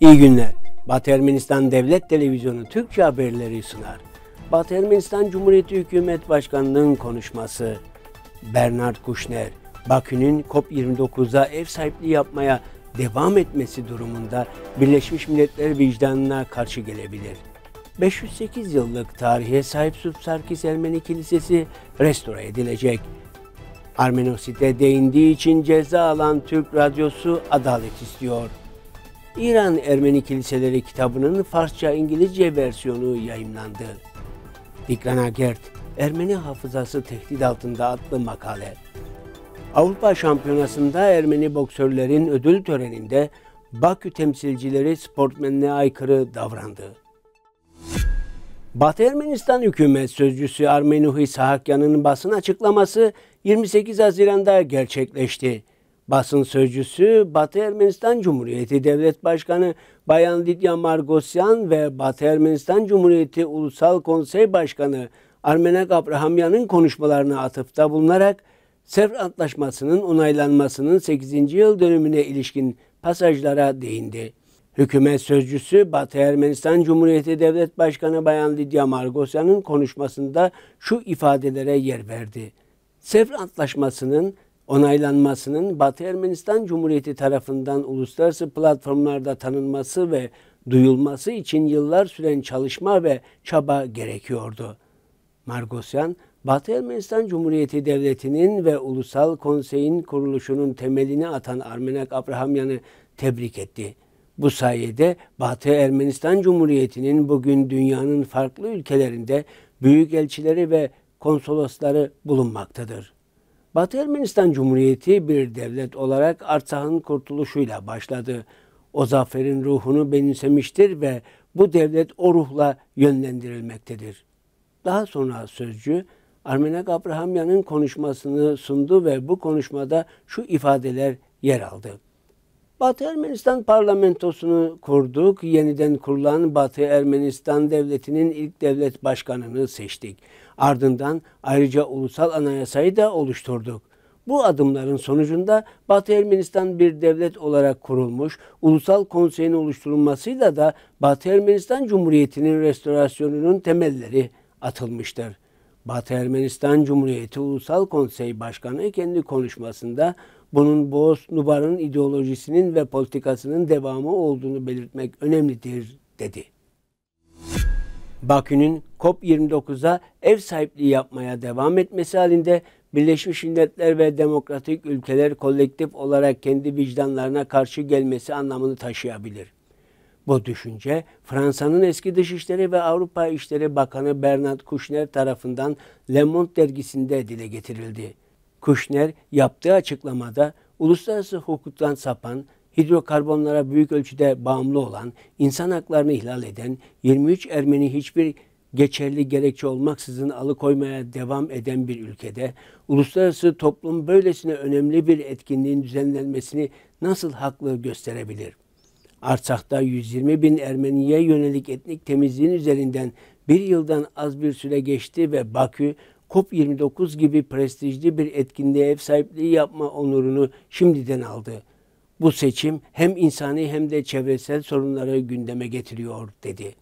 İyi günler. Batı Ermenistan Devlet Televizyonu Türkçe haberleri sunar. Batı Ermenistan Cumhuriyeti Hükümet Başkanlığı'nın konuşması. Bernard Kushner, Bakü'nün COP29'a ev sahipliği yapmaya devam etmesi durumunda Birleşmiş Milletler vicdanına karşı gelebilir. 508 yıllık tarihe sahip Subsarkis Ermeni Kilisesi restore edilecek. Armenosit'e değindiği için ceza alan Türk radyosu adalet istiyor. İran Ermeni Kiliseleri kitabının Farsça İngilizce versiyonu yayımlandı. Dikran Agert, Ermeni hafızası tehdit altında adlı makale. Avrupa Şampiyonası'nda Ermeni boksörlerin ödül töreninde Bakü temsilcileri sportmenliğe aykırı davrandı. Batı Ermenistan hükümet sözcüsü Armenuhi Sahakyan'ın basın açıklaması 28 Haziran'da gerçekleşti basın sözcüsü Batı Ermenistan Cumhuriyeti Devlet Başkanı Bayan Lidya Margosyan ve Batı Ermenistan Cumhuriyeti Ulusal Konsey Başkanı Armenek Abrahamyan'ın konuşmalarına atıfta bulunarak Sevr Antlaşması'nın onaylanmasının 8. yıl dönümüne ilişkin pasajlara değindi. Hükümet sözcüsü Batı Ermenistan Cumhuriyeti Devlet Başkanı Bayan Lidya Margosyan'ın konuşmasında şu ifadelere yer verdi. Sevr Antlaşması'nın onaylanmasının Batı Ermenistan Cumhuriyeti tarafından uluslararası platformlarda tanınması ve duyulması için yıllar süren çalışma ve çaba gerekiyordu. Margosyan, Batı Ermenistan Cumhuriyeti Devleti'nin ve Ulusal Konsey'in kuruluşunun temelini atan Armenak Abrahamyan'ı tebrik etti. Bu sayede Batı Ermenistan Cumhuriyeti'nin bugün dünyanın farklı ülkelerinde büyük elçileri ve konsolosları bulunmaktadır. Batı Ermenistan Cumhuriyeti bir devlet olarak Artsakh'ın kurtuluşuyla başladı. O zaferin ruhunu benimsemiştir ve bu devlet o ruhla yönlendirilmektedir. Daha sonra sözcü Armenak Abrahamyan'ın konuşmasını sundu ve bu konuşmada şu ifadeler yer aldı. Batı Ermenistan parlamentosunu kurduk. Yeniden kurulan Batı Ermenistan devletinin ilk devlet başkanını seçtik. Ardından ayrıca ulusal anayasayı da oluşturduk. Bu adımların sonucunda Batı Ermenistan bir devlet olarak kurulmuş, ulusal konseyin oluşturulmasıyla da Batı Ermenistan Cumhuriyeti'nin restorasyonunun temelleri atılmıştır. Batı Ermenistan Cumhuriyeti Ulusal Konsey Başkanı kendi konuşmasında bunun Boğaz-Nubar'ın ideolojisinin ve politikasının devamı olduğunu belirtmek önemlidir dedi. Bakü'nün COP29'a ev sahipliği yapmaya devam etmesi halinde Birleşmiş Milletler ve demokratik ülkeler kolektif olarak kendi vicdanlarına karşı gelmesi anlamını taşıyabilir. Bu düşünce Fransa'nın eski Dışişleri ve Avrupa İşleri Bakanı Bernard Kouchner tarafından Le Monde dergisinde dile getirildi. Kouchner yaptığı açıklamada uluslararası hukuktan sapan, hidrokarbonlara büyük ölçüde bağımlı olan, insan haklarını ihlal eden 23 Ermeni hiçbir geçerli gerekçe olmaksızın alıkoymaya devam eden bir ülkede uluslararası toplum böylesine önemli bir etkinliğin düzenlenmesini nasıl haklı gösterebilir?'' Arçak'ta 120 bin Ermeniye yönelik etnik temizliğin üzerinden bir yıldan az bir süre geçti ve Bakü COP29 gibi prestijli bir etkinliğe ev sahipliği yapma onurunu şimdiden aldı. Bu seçim hem insani hem de çevresel sorunları gündeme getiriyor dedi.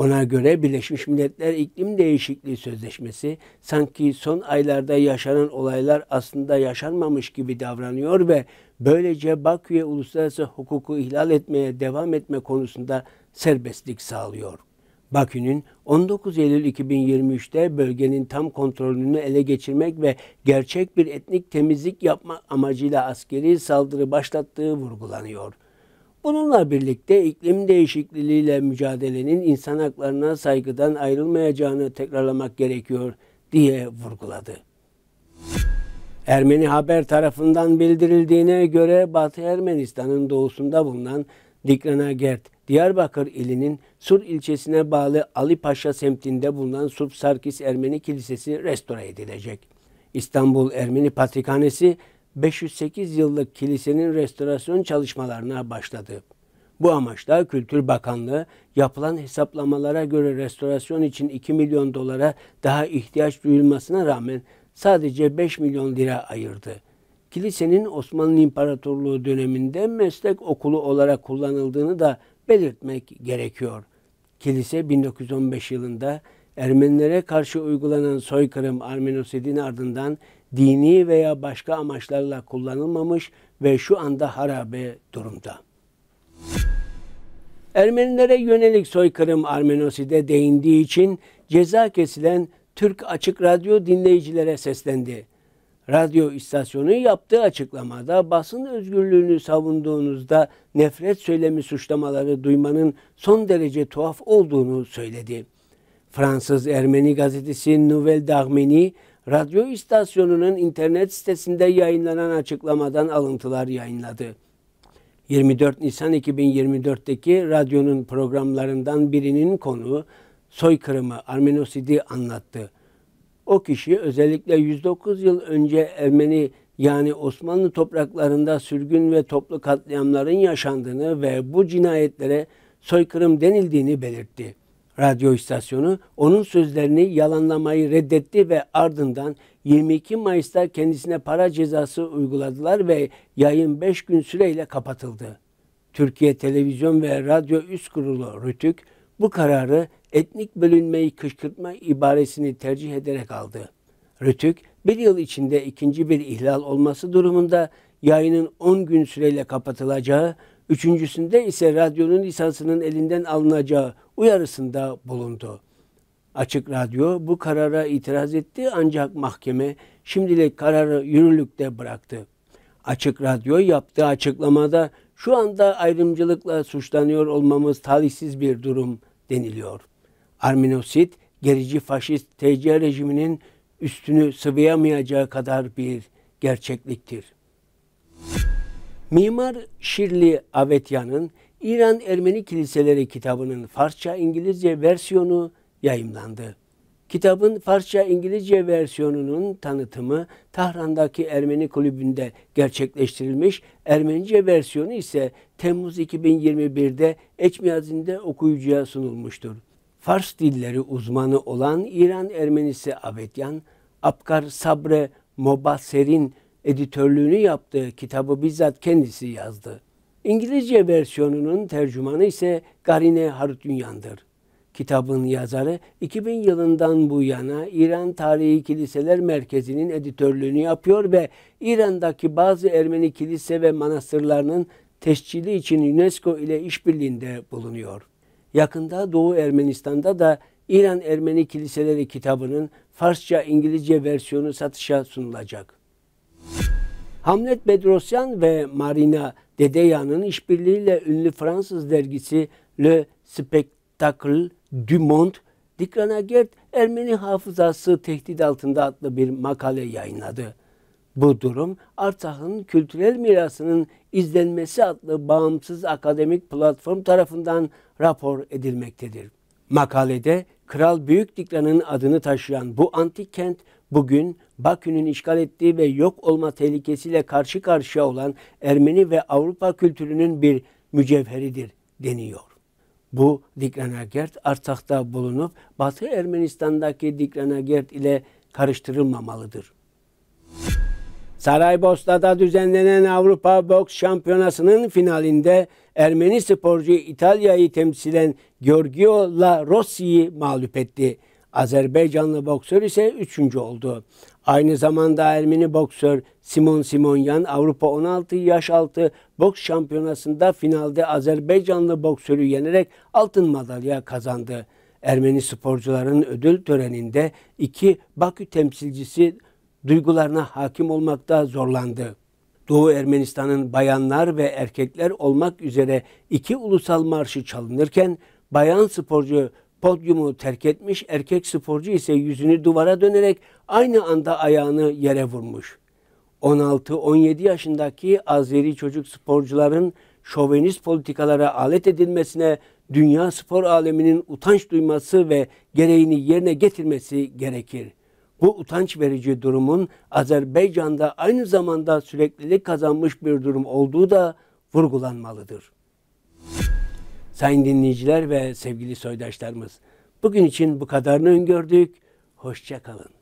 Ona göre Birleşmiş Milletler İklim Değişikliği Sözleşmesi sanki son aylarda yaşanan olaylar aslında yaşanmamış gibi davranıyor ve böylece Bakü'ye uluslararası hukuku ihlal etmeye devam etme konusunda serbestlik sağlıyor. Bakü'nün 19 Eylül 2023'te bölgenin tam kontrolünü ele geçirmek ve gerçek bir etnik temizlik yapma amacıyla askeri saldırı başlattığı vurgulanıyor. Bununla birlikte iklim değişikliğiyle mücadelenin insan haklarına saygıdan ayrılmayacağını tekrarlamak gerekiyor diye vurguladı. Ermeni haber tarafından bildirildiğine göre Batı Ermenistan'ın doğusunda bulunan Dikranagert, Diyarbakır ilinin Sur ilçesine bağlı Ali Paşa semtinde bulunan Surp Sarkis Ermeni Kilisesi restore edilecek. İstanbul Ermeni Patrikhanesi 508 yıllık kilisenin restorasyon çalışmalarına başladı. Bu amaçla Kültür Bakanlığı yapılan hesaplamalara göre restorasyon için 2 milyon dolara daha ihtiyaç duyulmasına rağmen sadece 5 milyon lira ayırdı. Kilisenin Osmanlı İmparatorluğu döneminde meslek okulu olarak kullanıldığını da belirtmek gerekiyor. Kilise 1915 yılında Ermenilere karşı uygulanan soykırım Armenosid'in ardından dini veya başka amaçlarla kullanılmamış ve şu anda harabe durumda. Ermenilere yönelik soykırım Armenoside değindiği için ceza kesilen Türk Açık Radyo dinleyicilere seslendi. Radyo istasyonu yaptığı açıklamada basın özgürlüğünü savunduğunuzda nefret söylemi suçlamaları duymanın son derece tuhaf olduğunu söyledi. Fransız Ermeni gazetesi Nouvelle d'Armenie radyo istasyonunun internet sitesinde yayınlanan açıklamadan alıntılar yayınladı. 24 Nisan 2024'teki radyonun programlarından birinin konuğu soykırımı Armenosid'i anlattı. O kişi özellikle 109 yıl önce Ermeni yani Osmanlı topraklarında sürgün ve toplu katliamların yaşandığını ve bu cinayetlere soykırım denildiğini belirtti radyo istasyonu onun sözlerini yalanlamayı reddetti ve ardından 22 Mayıs'ta kendisine para cezası uyguladılar ve yayın 5 gün süreyle kapatıldı. Türkiye Televizyon ve Radyo Üst Kurulu Rütük bu kararı etnik bölünmeyi kışkırtma ibaresini tercih ederek aldı. Rütük bir yıl içinde ikinci bir ihlal olması durumunda yayının 10 gün süreyle kapatılacağı Üçüncüsünde ise radyonun lisansının elinden alınacağı uyarısında bulundu. Açık Radyo bu karara itiraz etti ancak mahkeme şimdilik kararı yürürlükte bıraktı. Açık Radyo yaptığı açıklamada şu anda ayrımcılıkla suçlanıyor olmamız talihsiz bir durum deniliyor. Arminosit gerici faşist TC rejiminin üstünü sıvayamayacağı kadar bir gerçekliktir.'' Mimar Şirli Avetya'nın İran Ermeni Kiliseleri kitabının Farsça İngilizce versiyonu yayımlandı. Kitabın Farsça İngilizce versiyonunun tanıtımı Tahran'daki Ermeni kulübünde gerçekleştirilmiş, Ermenice versiyonu ise Temmuz 2021'de Eçmiyazin'de okuyucuya sunulmuştur. Fars dilleri uzmanı olan İran Ermenisi Avetyan, Apkar Sabre Mobaser'in editörlüğünü yaptığı kitabı bizzat kendisi yazdı. İngilizce versiyonunun tercümanı ise Garine Harutyunyan'dır. Kitabın yazarı 2000 yılından bu yana İran Tarihi Kiliseler Merkezi'nin editörlüğünü yapıyor ve İran'daki bazı Ermeni kilise ve manastırlarının tescili için UNESCO ile işbirliğinde bulunuyor. Yakında Doğu Ermenistan'da da İran Ermeni Kiliseleri kitabının Farsça-İngilizce versiyonu satışa sunulacak. Hamlet Bedrosyan ve Marina Dedeyan'ın işbirliğiyle ünlü Fransız dergisi Le Spectacle du Monde, Dikrana Gert Ermeni hafızası tehdit altında adlı bir makale yayınladı. Bu durum Artah'ın kültürel mirasının izlenmesi adlı bağımsız akademik platform tarafından rapor edilmektedir. Makalede Kral Büyük Dikran'ın adını taşıyan bu antik kent bugün Bakü'nün işgal ettiği ve yok olma tehlikesiyle karşı karşıya olan Ermeni ve Avrupa kültürünün bir mücevheridir deniyor. Bu Dikranagert Artak'ta bulunup Batı Ermenistan'daki Dikranagert ile karıştırılmamalıdır. Saraybosna'da düzenlenen Avrupa Boks Şampiyonası'nın finalinde Ermeni sporcu İtalya'yı temsilen Giorgio La Rossi'yi mağlup etti. Azerbaycanlı boksör ise üçüncü oldu. Aynı zamanda Ermeni boksör Simon Simonyan Avrupa 16 yaş altı boks şampiyonasında finalde Azerbaycanlı boksörü yenerek altın madalya kazandı. Ermeni sporcuların ödül töreninde iki Bakü temsilcisi duygularına hakim olmakta zorlandı. Doğu Ermenistan'ın bayanlar ve erkekler olmak üzere iki ulusal marşı çalınırken bayan sporcu podyumu terk etmiş, erkek sporcu ise yüzünü duvara dönerek aynı anda ayağını yere vurmuş. 16-17 yaşındaki Azeri çocuk sporcuların şovenist politikalara alet edilmesine dünya spor aleminin utanç duyması ve gereğini yerine getirmesi gerekir.'' Bu utanç verici durumun Azerbaycan'da aynı zamanda süreklilik kazanmış bir durum olduğu da vurgulanmalıdır. Sayın dinleyiciler ve sevgili soydaşlarımız, bugün için bu kadarını öngördük. Hoşça kalın.